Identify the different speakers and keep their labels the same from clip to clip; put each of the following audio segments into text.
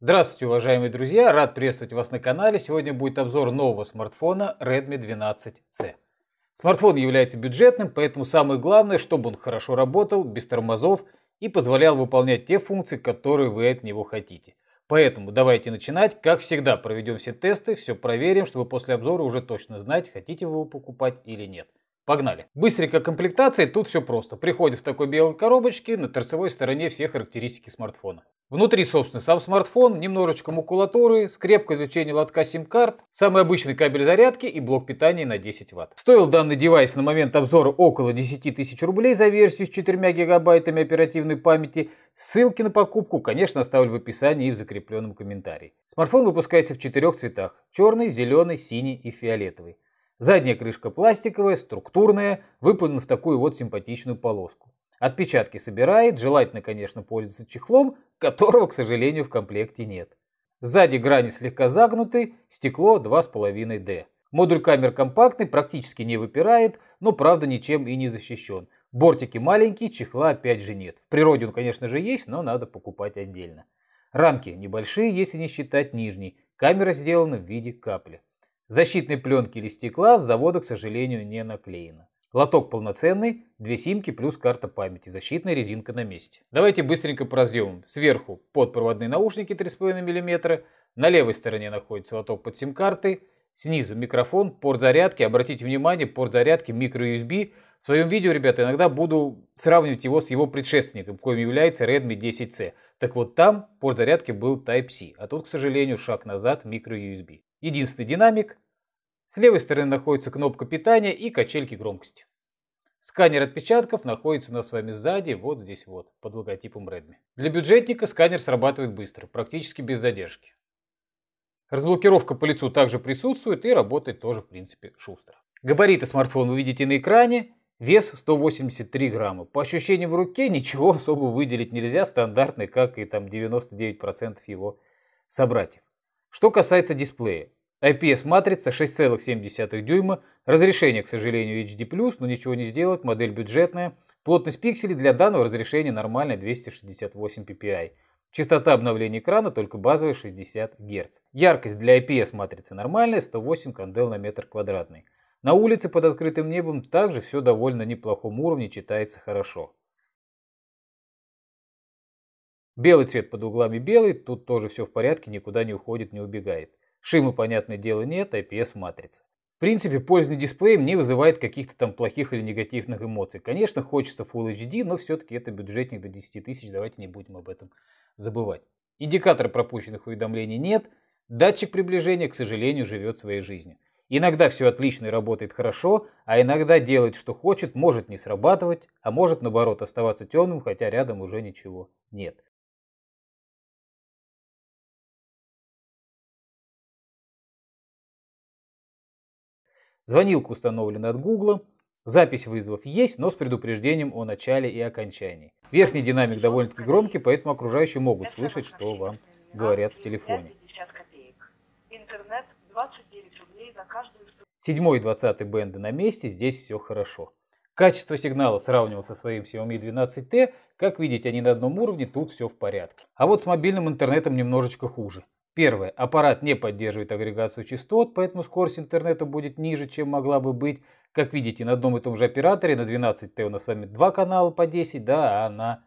Speaker 1: Здравствуйте, уважаемые друзья! Рад приветствовать вас на канале. Сегодня будет обзор нового смартфона Redmi 12C. Смартфон является бюджетным, поэтому самое главное, чтобы он хорошо работал, без тормозов и позволял выполнять те функции, которые вы от него хотите. Поэтому давайте начинать. Как всегда, проведем все тесты, все проверим, чтобы после обзора уже точно знать, хотите вы его покупать или нет. Погнали. Быстренько комплектации, тут все просто. Приходит в такой белой коробочке, на торцевой стороне все характеристики смартфона. Внутри, собственно, сам смартфон, немножечко макулатуры, скрепка изучения лотка сим-карт, самый обычный кабель зарядки и блок питания на 10 Вт. Стоил данный девайс на момент обзора около 10 тысяч рублей за версию с 4 гигабайтами оперативной памяти. Ссылки на покупку, конечно, оставлю в описании и в закрепленном комментарии. Смартфон выпускается в четырех цветах – черный, зеленый, синий и фиолетовый. Задняя крышка пластиковая, структурная, выполнена в такую вот симпатичную полоску. Отпечатки собирает, желательно, конечно, пользоваться чехлом, которого, к сожалению, в комплекте нет. Сзади грани слегка загнуты, стекло 2,5D. Модуль камер компактный, практически не выпирает, но правда ничем и не защищен. Бортики маленькие, чехла опять же нет. В природе он, конечно же, есть, но надо покупать отдельно. Рамки небольшие, если не считать нижней. Камера сделана в виде капли. Защитной пленки или стекла с завода, к сожалению, не наклеена. Лоток полноценный, две симки плюс карта памяти, защитная резинка на месте. Давайте быстренько проразъемим. Сверху подпроводные наушники 3,5 мм, на левой стороне находится лоток под сим-карты, снизу микрофон, порт зарядки, обратите внимание, порт зарядки microUSB. В своем видео, ребята, иногда буду сравнивать его с его предшественником, в коем является Redmi 10C. Так вот там порт зарядки был Type-C, а тут, к сожалению, шаг назад microUSB. Единственный динамик с левой стороны находится кнопка питания и качельки громкости. Сканер отпечатков находится у нас с вами сзади, вот здесь вот, под логотипом Redmi. Для бюджетника сканер срабатывает быстро, практически без задержки. Разблокировка по лицу также присутствует и работает тоже, в принципе, шустро. Габариты смартфона вы видите на экране. Вес 183 грамма. По ощущениям в руке ничего особо выделить нельзя, стандартный, как и там 99% его собратьев. Что касается дисплея. IPS-матрица 6,7 дюйма, разрешение, к сожалению, HD+, но ничего не сделать, модель бюджетная. Плотность пикселей для данного разрешения нормальная 268 ppi. Частота обновления экрана только базовая 60 Гц. Яркость для IPS-матрицы нормальная, 108 кандел на метр квадратный. На улице под открытым небом также все довольно неплохом уровне читается хорошо. Белый цвет под углами белый, тут тоже все в порядке, никуда не уходит, не убегает. Шимы, понятное дело, нет, IPS-матрица. А В принципе, поздний дисплей мне вызывает каких-то там плохих или негативных эмоций. Конечно, хочется Full HD, но все-таки это бюджетник до 10 тысяч, давайте не будем об этом забывать. Индикатора пропущенных уведомлений нет, датчик приближения, к сожалению, живет своей жизнью. Иногда все отлично и работает хорошо, а иногда делает, что хочет, может не срабатывать, а может, наоборот, оставаться темным, хотя рядом уже ничего нет. Звонилка установлена от Google, запись вызовов есть, но с предупреждением о начале и окончании. Верхний динамик довольно-таки громкий, поэтому окружающие могут слышать, что вам говорят в телефоне. Седьмой и двадцатый бенды на месте, здесь все хорошо. Качество сигнала сравнивал со своим Xiaomi 12T. Как видите, они на одном уровне, тут все в порядке. А вот с мобильным интернетом немножечко хуже. Первое. Аппарат не поддерживает агрегацию частот, поэтому скорость интернета будет ниже, чем могла бы быть. Как видите, на одном и том же операторе, на 12Т у нас с вами два канала по 10, да, а на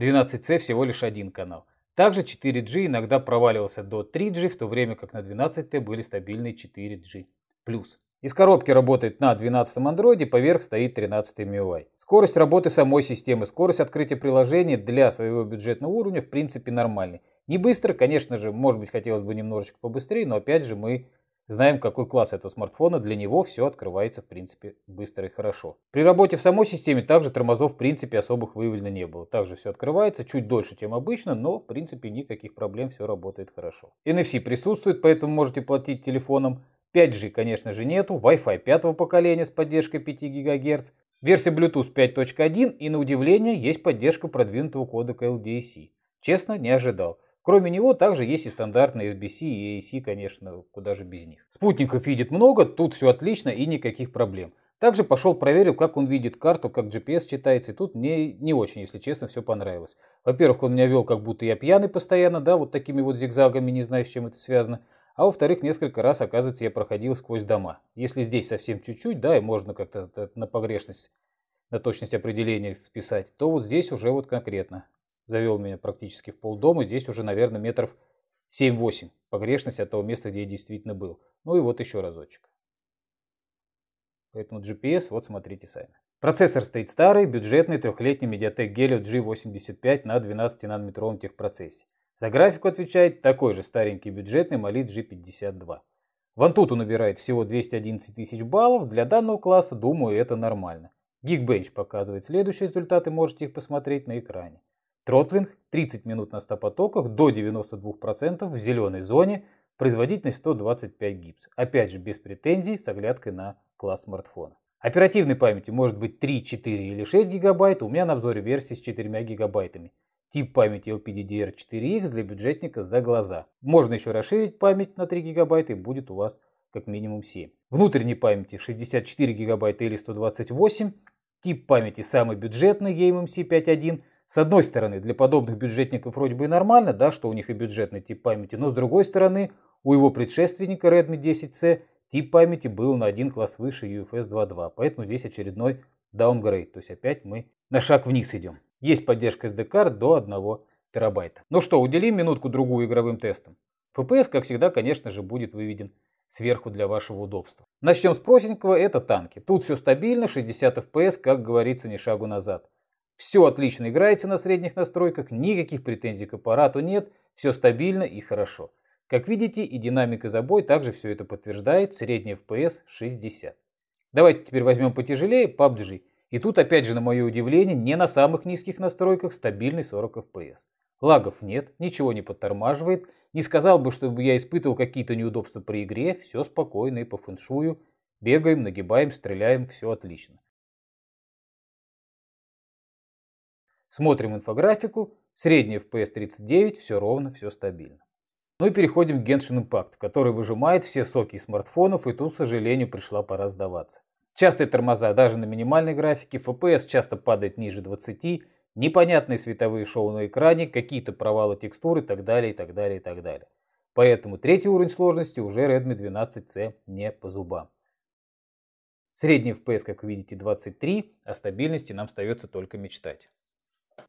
Speaker 1: 12C всего лишь один канал. Также 4G иногда проваливался до 3G, в то время как на 12T были стабильные 4G+. Из коробки работает на 12 Андроиде, поверх стоит 13 MIUI. Скорость работы самой системы, скорость открытия приложения для своего бюджетного уровня в принципе нормальный. Не быстро, конечно же, может быть, хотелось бы немножечко побыстрее, но опять же мы знаем, какой класс этого смартфона, для него все открывается, в принципе, быстро и хорошо. При работе в самой системе также тормозов, в принципе, особых выявлено не было. Также все открывается, чуть дольше, чем обычно, но, в принципе, никаких проблем, все работает хорошо. NFC присутствует, поэтому можете платить телефоном. 5G, конечно же, нету, Wi-Fi пятого поколения с поддержкой 5 ГГц, версия Bluetooth 5.1 и, на удивление, есть поддержка продвинутого кода LDAC. Честно, не ожидал. Кроме него также есть и стандартные SBC и AC, конечно, куда же без них. Спутников видит много, тут все отлично и никаких проблем. Также пошел проверил, как он видит карту, как GPS читается, и тут мне не очень, если честно, все понравилось. Во-первых, он меня вел, как будто я пьяный постоянно, да, вот такими вот зигзагами, не знаю, с чем это связано. А во-вторых, несколько раз, оказывается, я проходил сквозь дома. Если здесь совсем чуть-чуть, да, и можно как-то э, на погрешность, на точность определения списать, то вот здесь уже вот конкретно завел меня практически в полдома. Здесь уже, наверное, метров 7-8 погрешность от того места, где я действительно был. Ну и вот еще разочек. Поэтому GPS, вот смотрите сами. Процессор стоит старый, бюджетный трехлетний Mediatek Helio G85 на 12-нанометровом техпроцессе. За графику отвечает такой же старенький бюджетный Mali G52. В Antutu набирает всего 211 тысяч баллов, для данного класса, думаю, это нормально. Geekbench показывает следующие результаты, можете их посмотреть на экране. Тротлинг 30 минут на 100 потоках до 92% в зеленой зоне, производительность 125 гипс. Опять же без претензий с оглядкой на класс смартфона. Оперативной памяти может быть 3, 4 или 6 гигабайт, у меня на обзоре версии с 4 гигабайтами. Тип памяти LPDDR4X для бюджетника за глаза. Можно еще расширить память на 3 гигабайта и будет у вас как минимум 7. Внутренней памяти 64 гигабайта или 128. Тип памяти самый бюджетный EMMC 5.1 с одной стороны, для подобных бюджетников вроде бы и нормально, да, что у них и бюджетный тип памяти, но с другой стороны, у его предшественника Redmi 10C тип памяти был на один класс выше UFS 2.2, поэтому здесь очередной даунгрейд, то есть опять мы на шаг вниз идем. Есть поддержка SD-карт до 1 терабайта. Ну что, уделим минутку-другую игровым тестам. FPS, как всегда, конечно же, будет выведен сверху для вашего удобства. Начнем с простенького, это танки. Тут все стабильно, 60 FPS, как говорится, ни шагу назад. Все отлично играется на средних настройках, никаких претензий к аппарату нет, все стабильно и хорошо. Как видите, и динамика забой также все это подтверждает, средний FPS 60. Давайте теперь возьмем потяжелее PUBG. И тут, опять же, на мое удивление, не на самых низких настройках стабильный 40 FPS. Лагов нет, ничего не подтормаживает. Не сказал бы, чтобы я испытывал какие-то неудобства при игре, все спокойно и по фэншую. Бегаем, нагибаем, стреляем, все отлично. Смотрим инфографику, средний FPS 39 все ровно, все стабильно. Ну и переходим к Genshin Impact, который выжимает все соки смартфонов, и тут, к сожалению, пришла пора сдаваться. Частые тормоза даже на минимальной графике, FPS часто падает ниже 20, непонятные световые шоу на экране, какие-то провалы текстур и так далее, и так далее, и так далее. Поэтому третий уровень сложности уже Redmi 12C не по зубам. Средний FPS, как видите, 23, а стабильности нам остается только мечтать.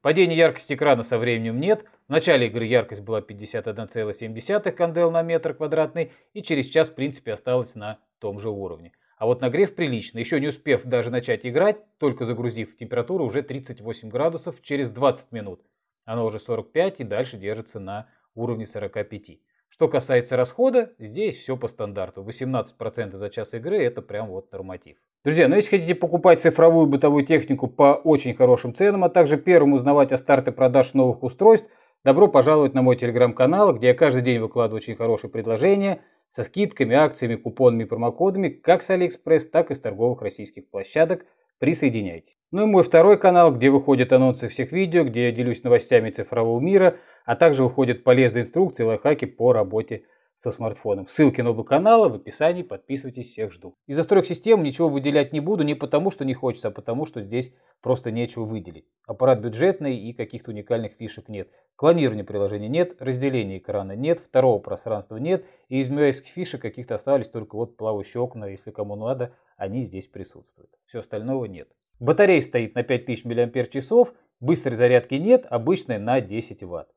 Speaker 1: Падения яркости экрана со временем нет. В начале игры яркость была 51,7 кандел на метр квадратный и через час в принципе осталась на том же уровне. А вот нагрев прилично, еще не успев даже начать играть, только загрузив температуру уже 38 градусов через 20 минут. она уже 45 и дальше держится на уровне 45. Что касается расхода, здесь все по стандарту. 18% за час игры это прям вот норматив. Друзья, ну если хотите покупать цифровую бытовую технику по очень хорошим ценам, а также первым узнавать о старте продаж новых устройств, добро пожаловать на мой телеграм-канал, где я каждый день выкладываю очень хорошие предложения со скидками, акциями, купонами и промокодами как с Алиэкспресс, так и с торговых российских площадок. Присоединяйтесь. Ну и мой второй канал, где выходят анонсы всех видео, где я делюсь новостями цифрового мира – а также уходят полезные инструкции и лайфхаки по работе со смартфоном. Ссылки на оба канала в описании, подписывайтесь, всех жду. Из настроек систем ничего выделять не буду, не потому что не хочется, а потому что здесь просто нечего выделить. Аппарат бюджетный и каких-то уникальных фишек нет. Клонирования приложения нет, разделения экрана нет, второго пространства нет, и из мюэйских фишек каких-то остались только вот плавающие окна, если кому надо, они здесь присутствуют. Все остального нет. Батарея стоит на 5000 мАч, быстрой зарядки нет, обычная на 10 Вт.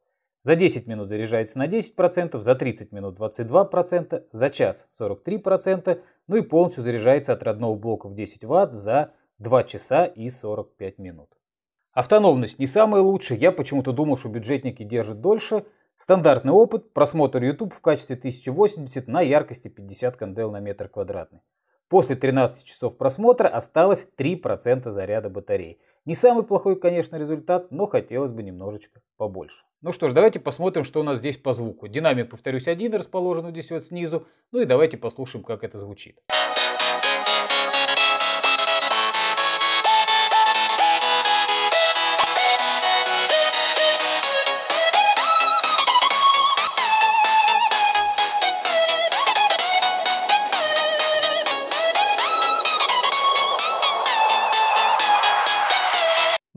Speaker 1: За 10 минут заряжается на 10%, за 30 минут 22%, за час 43%, ну и полностью заряжается от родного блока в 10 Вт за 2 часа и 45 минут. Автономность не самая лучшая, я почему-то думал, что бюджетники держат дольше. Стандартный опыт, просмотр YouTube в качестве 1080 на яркости 50 кандел на метр квадратный. После 13 часов просмотра осталось 3% заряда батареи. Не самый плохой, конечно, результат, но хотелось бы немножечко побольше. Ну что ж, давайте посмотрим, что у нас здесь по звуку. Динамик, повторюсь, один расположен вот здесь вот снизу. Ну и давайте послушаем, как это звучит.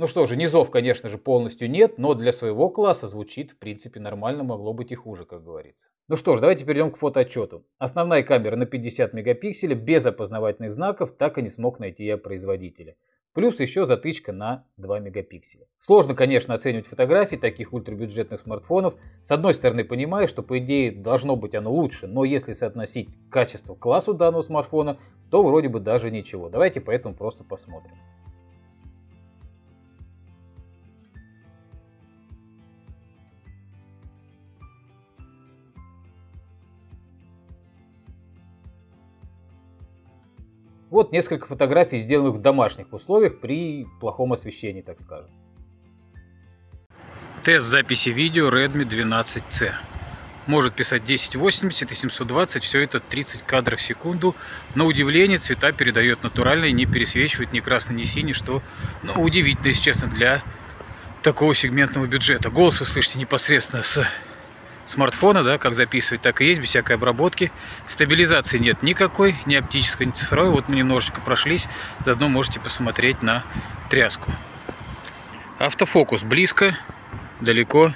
Speaker 1: Ну что же, низов, конечно же, полностью нет, но для своего класса звучит, в принципе, нормально, могло быть и хуже, как говорится. Ну что ж, давайте перейдем к фотоотчету. Основная камера на 50 мегапикселей, без опознавательных знаков, так и не смог найти я производителя. Плюс еще затычка на 2 мегапикселя. Сложно, конечно, оценивать фотографии таких ультрабюджетных смартфонов. С одной стороны, понимаю, что по идее должно быть оно лучше, но если соотносить качество к классу данного смартфона, то вроде бы даже ничего. Давайте поэтому просто посмотрим. Вот несколько фотографий, сделанных в домашних условиях при плохом освещении, так скажем. Тест записи видео Redmi 12C. Может писать 1080 и 720, все это 30 кадров в секунду. На удивление цвета передает натуральные, не пересвечивает ни красный, ни синий, что ну, удивительно, если честно, для такого сегментного бюджета. Голос вы слышите непосредственно с смартфона, да, как записывать, так и есть, без всякой обработки. Стабилизации нет никакой, ни оптической, ни цифровой. Вот мы немножечко прошлись, заодно можете посмотреть на тряску. Автофокус близко, далеко.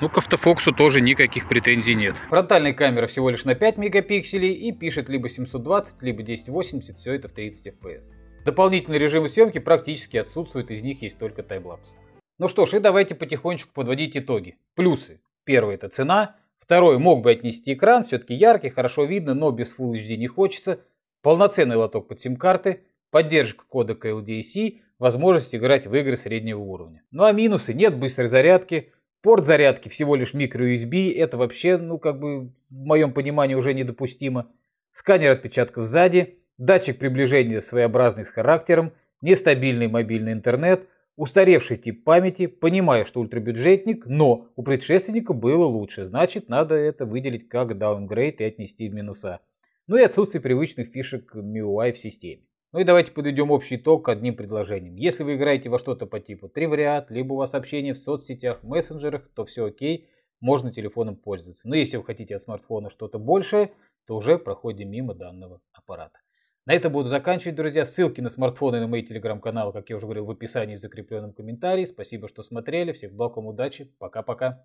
Speaker 1: Ну, к автофокусу тоже никаких претензий нет. Фронтальная камера всего лишь на 5 мегапикселей и пишет либо 720, либо 1080, все это в 30 fps. Дополнительные режимы съемки практически отсутствуют, из них есть только таймлапс. Ну что ж, и давайте потихонечку подводить итоги. Плюсы. Первый – это цена. Второй – мог бы отнести экран, все-таки яркий, хорошо видно, но без Full HD не хочется. Полноценный лоток под сим-карты, поддержка кода LDC, возможность играть в игры среднего уровня. Ну а минусы – нет быстрой зарядки, порт зарядки всего лишь микро-USB, это вообще, ну как бы в моем понимании уже недопустимо. Сканер отпечатков сзади, датчик приближения своеобразный с характером, нестабильный мобильный интернет – Устаревший тип памяти, понимая, что ультрабюджетник, но у предшественника было лучше, значит надо это выделить как даунгрейд и отнести в минуса. Ну и отсутствие привычных фишек MIUI в системе. Ну и давайте подведем общий итог одним предложением. Если вы играете во что-то по типу тривариат, либо у вас общение в соцсетях, мессенджерах, то все окей, можно телефоном пользоваться. Но если вы хотите от смартфона что-то большее, то уже проходим мимо данного аппарата. На этом буду заканчивать, друзья. Ссылки на смартфоны и на мои телеграм-каналы, как я уже говорил, в описании в закрепленном комментарии. Спасибо, что смотрели. Всех благ вам, удачи. Пока-пока.